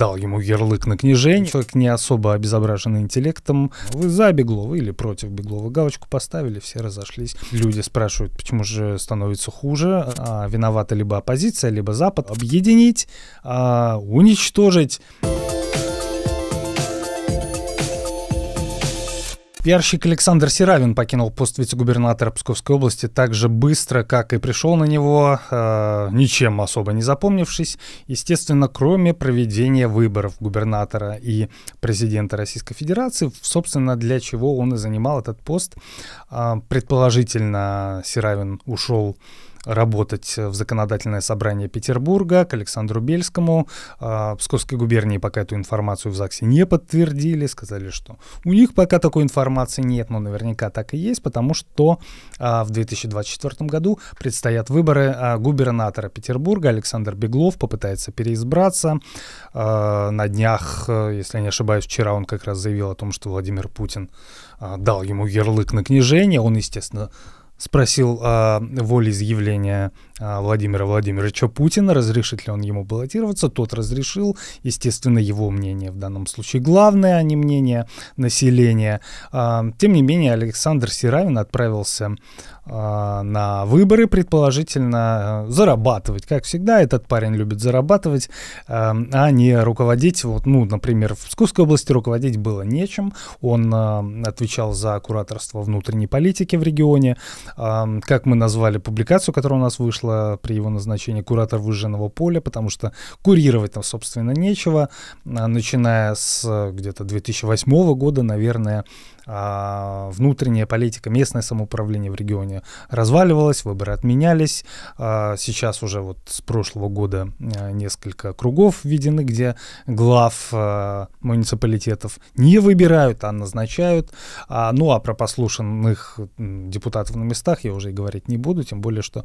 дал ему ярлык на княжение Человек не особо обезображенный интеллектом. Вы за Беглова или против Беглова галочку поставили, все разошлись. Люди спрашивают, почему же становится хуже, а виновата либо оппозиция, либо Запад. Объединить, а уничтожить. Пиарщик Александр Сиравин покинул пост вице-губернатора Псковской области так же быстро, как и пришел на него, э, ничем особо не запомнившись, естественно, кроме проведения выборов губернатора и президента Российской Федерации, собственно, для чего он и занимал этот пост. Э, предположительно, Сиравин ушел работать в законодательное собрание Петербурга, к Александру Бельскому. А, Псковской губернии пока эту информацию в ЗАГСе не подтвердили, сказали, что у них пока такой информации нет, но наверняка так и есть, потому что а, в 2024 году предстоят выборы а, губернатора Петербурга. Александр Беглов попытается переизбраться. А, на днях, э, если я не ошибаюсь, вчера он как раз заявил о том, что Владимир Путин дал ему ярлык на княжение. Он, естественно, спросил о воле изъявления а, Владимира Владимировича Путина, разрешит ли он ему баллотироваться, тот разрешил. Естественно, его мнение в данном случае главное, а не мнение населения. А, тем не менее, Александр Сиравин отправился а, на выборы, предположительно, зарабатывать. Как всегда, этот парень любит зарабатывать, а не руководить. Вот, ну, например, в Псковской области руководить было нечем. Он отвечал за кураторство внутренней политики в регионе. Как мы назвали публикацию, которая у нас вышла, вышла при его назначении куратор выжженного поля, потому что курировать там, собственно, нечего. А, начиная с э, где-то 2008 года, наверное, а, внутренняя политика, местное самоуправление в регионе разваливалось, выборы отменялись. А, сейчас уже вот с прошлого года а, несколько кругов введены, где глав муниципалитетов не выбирают, а назначают. Ну а про послушанных депутатов на местах я уже и говорить не буду, тем более, что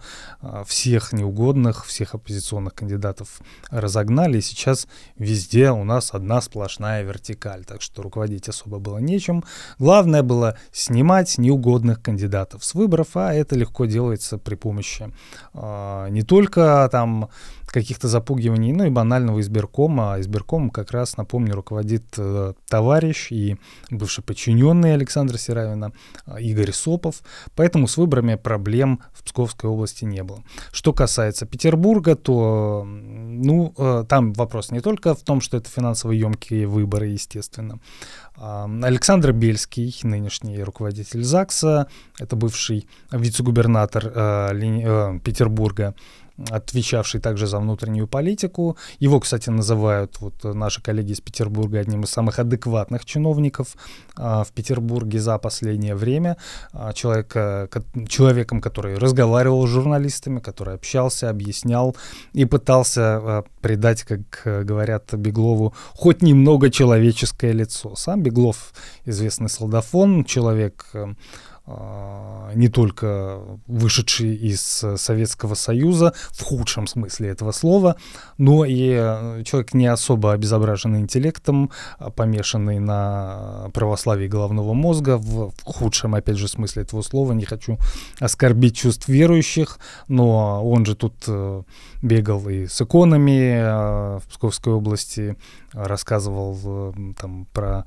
всех неугодных, всех оппозиционных кандидатов разогнали, и сейчас везде у нас одна сплошная вертикаль, так что руководить особо было нечем. Главное было снимать неугодных кандидатов с выборов, а это легко делается при помощи э, не только там каких-то запугиваний, но и банального избиркома. А избирком, как раз, напомню, руководит э, товарищ и бывший подчиненный Александра Серавина э, Игорь Сопов, поэтому с выборами проблем в Псковской области не было. Что касается Петербурга, то ну, э, там вопрос не только в том, что это финансово емкие выборы, естественно, Александр Бельский, нынешний руководитель ЗАГСа, это бывший вице-губернатор э, Лени... э, Петербурга, отвечавший также за внутреннюю политику. Его, кстати, называют вот наши коллеги из Петербурга одним из самых адекватных чиновников а, в Петербурге за последнее время. А, человек э, человеком, который разговаривал с журналистами, который общался, объяснял и пытался а, придать, как э, говорят Беглову, хоть немного человеческое лицо. Сам Беглов известный солдафон, человек э, не только вышедший из Советского Союза, в худшем смысле этого слова, но и э, человек не особо обезображенный интеллектом, а помешанный на православии головного мозга, в, в худшем, опять же, смысле этого слова, не хочу оскорбить чувств верующих, но он же тут э, бегал и с иконами э, в Псковской области, рассказывал там про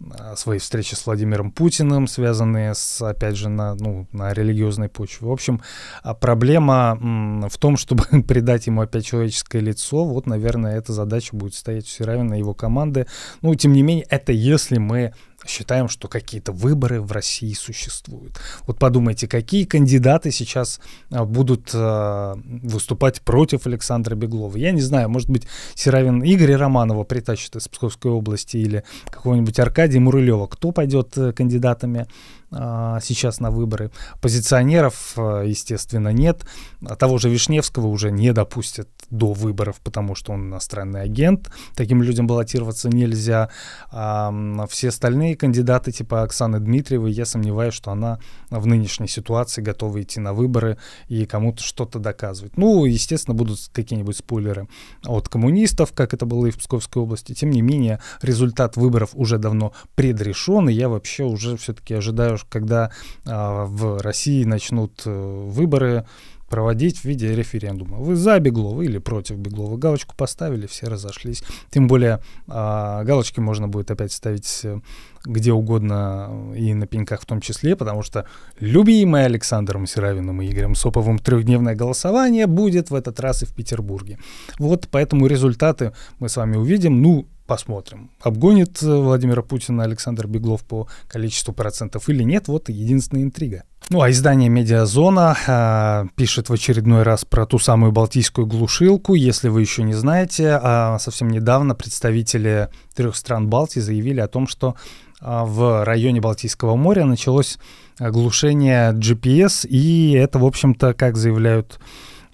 Э, свои встречи с Владимиром Путиным, связанные с, опять же, на, ну, на религиозной почве. В общем, а проблема в том, чтобы придать ему опять человеческое лицо, вот, наверное, эта задача будет стоять все равно и его команды. Ну, тем не менее, это если мы считаем, что какие-то выборы в России существуют. Вот подумайте, какие кандидаты сейчас а, будут а, выступать против Александра Беглова. Я не знаю, может быть, Серавин Игоря Романова притащит из Псковской области или какого-нибудь Аркадия Мурылева. Кто пойдет э, кандидатами а, сейчас на выборы? Позиционеров, э, естественно, нет. Того же Вишневского уже не допустят до выборов, потому что он иностранный агент. Таким людям баллотироваться нельзя. А все остальные кандидаты типа Оксаны Дмитриевой, я сомневаюсь, что она в нынешней ситуации готова идти на выборы и кому-то что-то доказывать. Ну, естественно, будут какие-нибудь спойлеры от коммунистов, как это было и в Псковской области. Тем не менее, результат выборов уже давно предрешен, и я вообще уже все-таки ожидаю, когда а, в России начнут э, выборы, проводить в виде референдума. Вы за Беглова или против Беглова. Галочку поставили, все разошлись. Тем более а, галочки можно будет опять ставить э, где угодно э, и на пеньках в том числе, потому что любимый Александром Серавиным и Игорем Соповым трехдневное голосование будет в этот раз и в Петербурге. Вот поэтому результаты мы с вами увидим. Ну, посмотрим. Обгонит э, Владимира Путина Александр Беглов по количеству процентов или нет, вот единственная интрига. Ну, а издание «Медиазона» э, пишет в очередной раз про ту самую балтийскую глушилку. Если вы еще не знаете, э, совсем недавно представители трех стран Балтии заявили о том, что э, в районе Балтийского моря началось э, глушение GPS, и это, в общем-то, как заявляют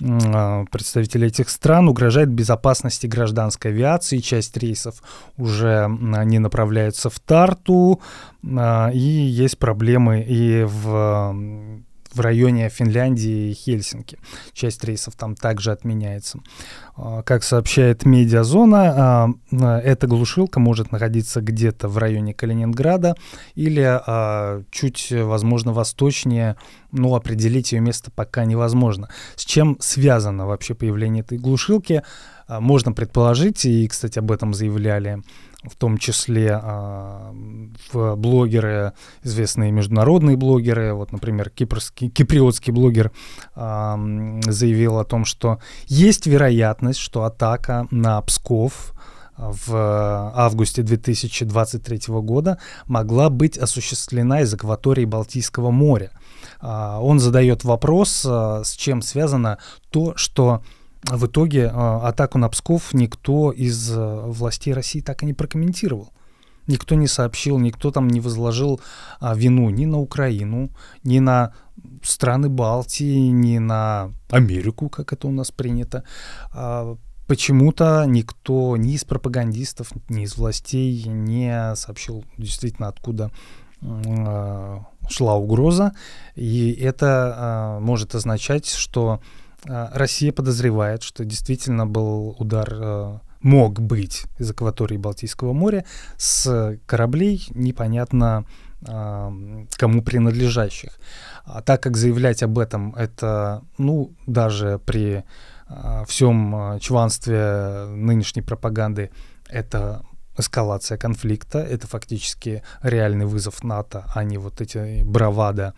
а, представителей этих стран угрожает безопасности гражданской авиации. Часть рейсов уже не направляются в Тарту, а, и есть проблемы и в в районе Финляндии и Хельсинки. Часть рейсов там также отменяется. А, как сообщает медиазона, а, а, эта глушилка может находиться где-то в районе Калининграда или чуть, возможно, восточнее, но определить ее место пока невозможно. С чем связано вообще появление этой глушилки? Можно предположить, и, кстати, об этом заявляли в том числе а, в блогеры, известные международные блогеры. Вот, например, кипрский, киприотский блогер а, заявил о том, что есть вероятность, что атака на Псков а, в августе 2023 года могла быть осуществлена из акватории Балтийского моря. А, он задает вопрос, а, с чем связано то, что в итоге а, атаку на Псков никто из э, властей России так и не прокомментировал. Никто не сообщил, никто там не возложил а, вину ни на Украину, ни на страны Балтии, ни на Америку, как это у нас принято. А, почему-то никто ни из пропагандистов, ни из властей не сообщил действительно откуда а, шла угроза. И это а, может означать, что а, Россия подозревает, что действительно был удар, э, мог быть из акватории Балтийского моря с кораблей непонятно а, кому принадлежащих. А так как заявлять об этом, это, ну, даже при а, всем чванстве нынешней пропаганды, это эскалация конфликта, это фактически реальный вызов НАТО, а не вот эти бравада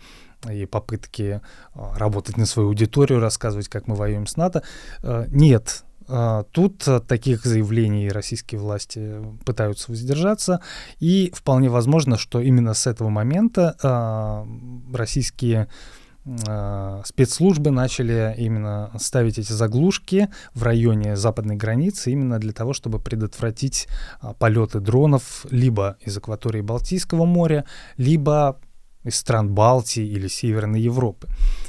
и попытки а, работать на свою аудиторию, рассказывать, как мы воюем с НАТО. Э, нет, э, Тут э, таких заявлений российские власти пытаются воздержаться, и вполне возможно, что именно с этого момента российские Э, спецслужбы начали именно ставить эти заглушки в районе западной границы именно для того, чтобы предотвратить а, полеты дронов либо из акватории Балтийского моря, либо из стран Балтии или Северной Европы.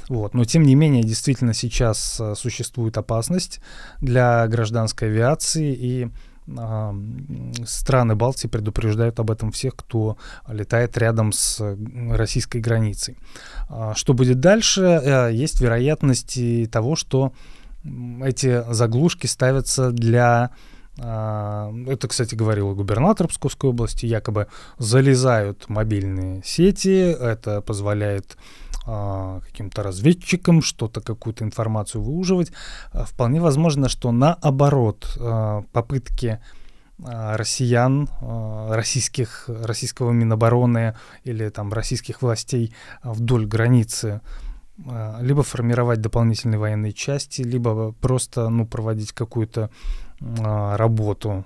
Вот. Но тем не менее, действительно сейчас э, существует опасность для гражданской авиации, и а, страны Балтии предупреждают об этом всех, кто летает рядом с российской границей. А, что будет дальше? Э, есть вероятность того, что эти заглушки ставятся для а, это, кстати, говорил губернатор Псковской области, якобы залезают мобильные сети, это позволяет а, каким-то разведчикам, что-то какую-то информацию выуживать. А, вполне возможно, что наоборот а, попытки россиян, российских, российского Минобороны или там российских властей вдоль границы либо формировать дополнительные военные части, либо просто ну, проводить какую-то работу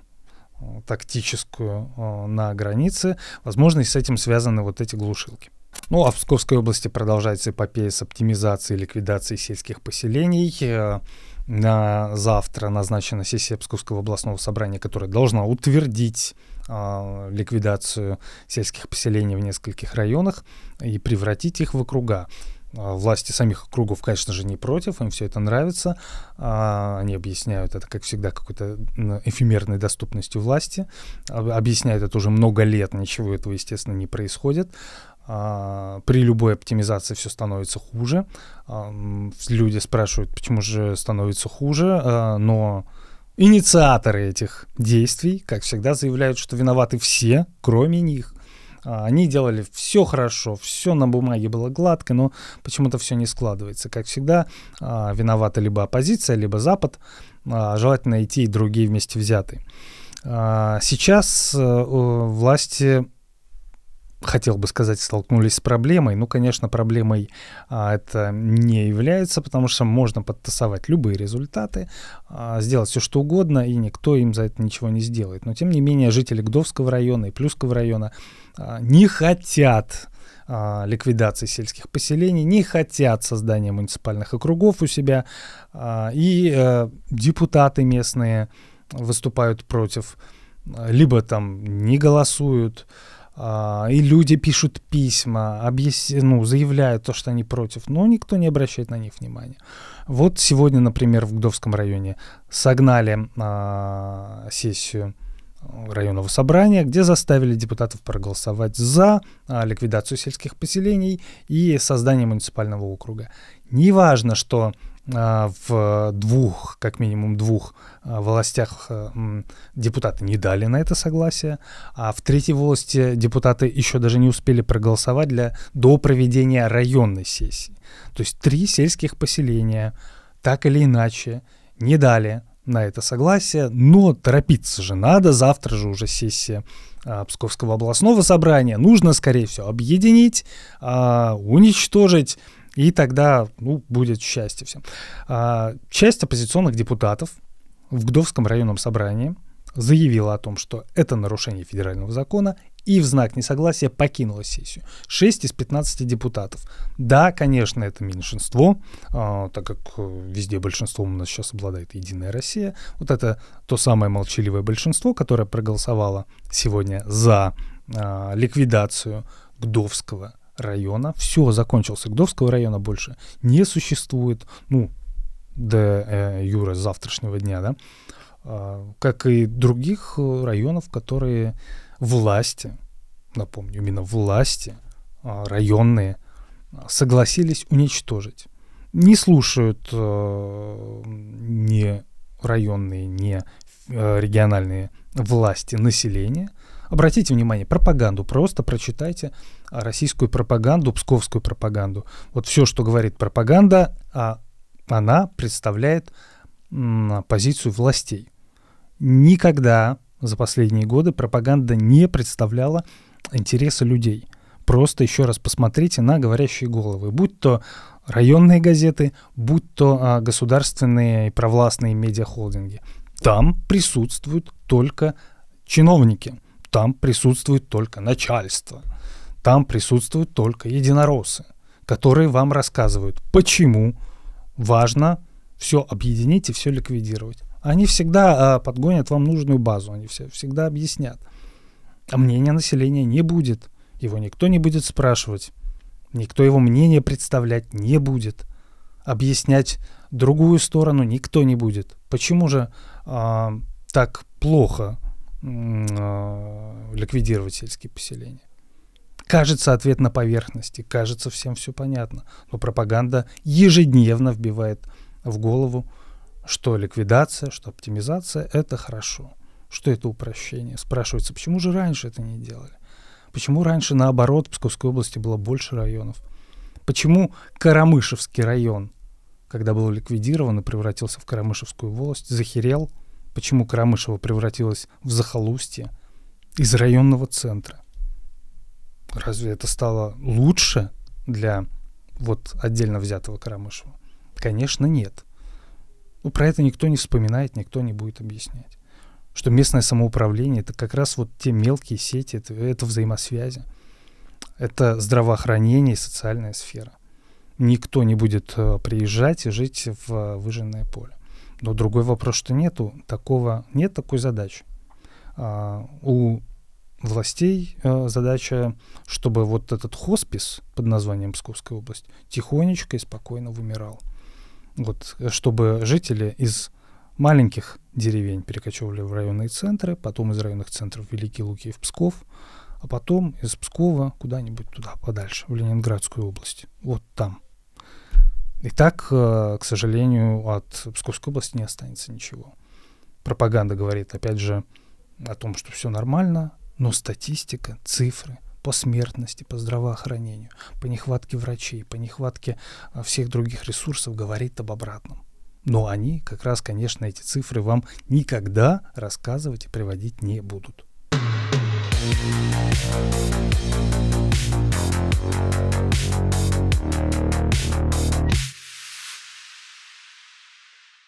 тактическую на границе. Возможно, и с этим связаны вот эти глушилки. Ну, а в Псковской области продолжается эпопея с оптимизацией и ликвидацией сельских поселений. Э, на завтра назначена сессия Псковского областного собрания, которая должна утвердить э, ликвидацию сельских поселений в нескольких районах и превратить их в округа. Э, власти самих округов, конечно же, не против, им все это нравится. Э, они объясняют это, как всегда, какой-то эфемерной доступностью власти. Объясняют это уже много лет, ничего этого, естественно, не происходит. А, при любой оптимизации все становится хуже. А, люди спрашивают, почему же становится хуже, а, но инициаторы этих действий, как всегда, заявляют, что виноваты все, кроме них. Они делали все хорошо, все на бумаге было гладко, но почему-то все не складывается. Как всегда, виновата либо оппозиция, либо Запад, желательно идти и другие вместе взятые. Сейчас э, власти хотел бы сказать, столкнулись с проблемой. Ну, конечно, проблемой а, это не является, потому что можно подтасовать любые результаты, а, сделать все что угодно, и никто им за это ничего не сделает. Но, тем не менее, жители Гдовского района и Плюсского района а, не хотят а, ликвидации сельских поселений, не хотят создания муниципальных округов у себя, а, и э, депутаты местные выступают против, а, либо там не голосуют, а, и люди пишут письма, объяс... ну, заявляют то, что они против, но никто не обращает на них внимания. Вот сегодня, например, в Гдовском районе согнали а, сессию районного собрания, где заставили депутатов проголосовать за а, ликвидацию сельских поселений и создание муниципального округа. Неважно, что а, в двух, как минимум двух а, властях а, депутаты не дали на это согласие, а в третьей власти депутаты еще даже не успели проголосовать для, до проведения районной сессии. То есть три сельских поселения так или иначе не дали на это согласие, но торопиться же надо, завтра же уже сессия Псковского областного собрания, нужно, скорее всего, объединить, уничтожить и тогда ну, будет счастье всем. А, часть оппозиционных депутатов в Гдовском районном собрании заявила о том, что это нарушение федерального закона и в знак несогласия покинула сессию. 6 из 15 депутатов. Да, конечно, это меньшинство, э, так как э, везде большинством у нас сейчас обладает Единая Россия. Вот это то самое молчаливое большинство, которое проголосовало сегодня за э, ликвидацию Гдовского района, все, закончился, Гдовского района больше не существует, ну, до э, Юры завтрашнего дня, да, э, как и других э, районов, которые власти, напомню, именно власти э, районные согласились уничтожить. Не слушают э, ни районные, ни э, региональные власти населения. Обратите внимание, пропаганду просто прочитайте российскую пропаганду, псковскую пропаганду. Вот все, что говорит пропаганда, а она представляет позицию властей. Никогда за последние годы пропаганда не представляла интересы людей. Просто еще раз посмотрите на говорящие головы, будь то районные газеты, будь то а, государственные и провластные медиахолдинги. Там присутствуют только чиновники, там присутствует только начальство – там присутствуют только единороссы, которые вам рассказывают, почему важно все объединить и все ликвидировать. Они всегда а, подгонят вам нужную базу, они все, всегда объяснят. А мнение населения не будет, его никто не будет спрашивать, никто его мнение представлять не будет, объяснять другую сторону никто не будет. Почему же э, так плохо э, ликвидировать сельские поселения? Кажется, ответ на поверхности, кажется, всем все понятно. Но пропаганда ежедневно вбивает в голову, что ликвидация, что оптимизация – это хорошо, что это упрощение. Спрашивается, почему же раньше это не делали? Почему раньше, наоборот, в Псковской области было больше районов? Почему Карамышевский район, когда был ликвидирован и превратился в Карамышевскую волость, захерел? Почему Карамышево превратилось в захолустье из районного центра? Разве это стало лучше для вот отдельно взятого Карамышева? Конечно, нет. Ну, про это никто не вспоминает, никто не будет объяснять. Что местное самоуправление — это как раз вот те мелкие сети, это, это взаимосвязи. Это здравоохранение и социальная сфера. Никто не будет э, приезжать и жить в выжженное поле. Но другой вопрос, что нету такого, нет такой задачи. А, у властей э, задача, чтобы вот этот хоспис под названием Псковская область тихонечко и спокойно вымирал. Вот, э, чтобы жители из маленьких деревень перекочевывали в районные центры, потом из районных центров Великий Луки в Псков, а потом из Пскова куда-нибудь туда подальше, в Ленинградскую область. Вот там. И так, э, к сожалению, от Псковской области не останется ничего. Пропаганда говорит, опять же, о том, что все нормально, но статистика, цифры по смертности, по здравоохранению, по нехватке врачей, по нехватке а, всех других ресурсов говорит об обратном. Но они, как раз, конечно, эти цифры вам никогда рассказывать и приводить не будут. Thank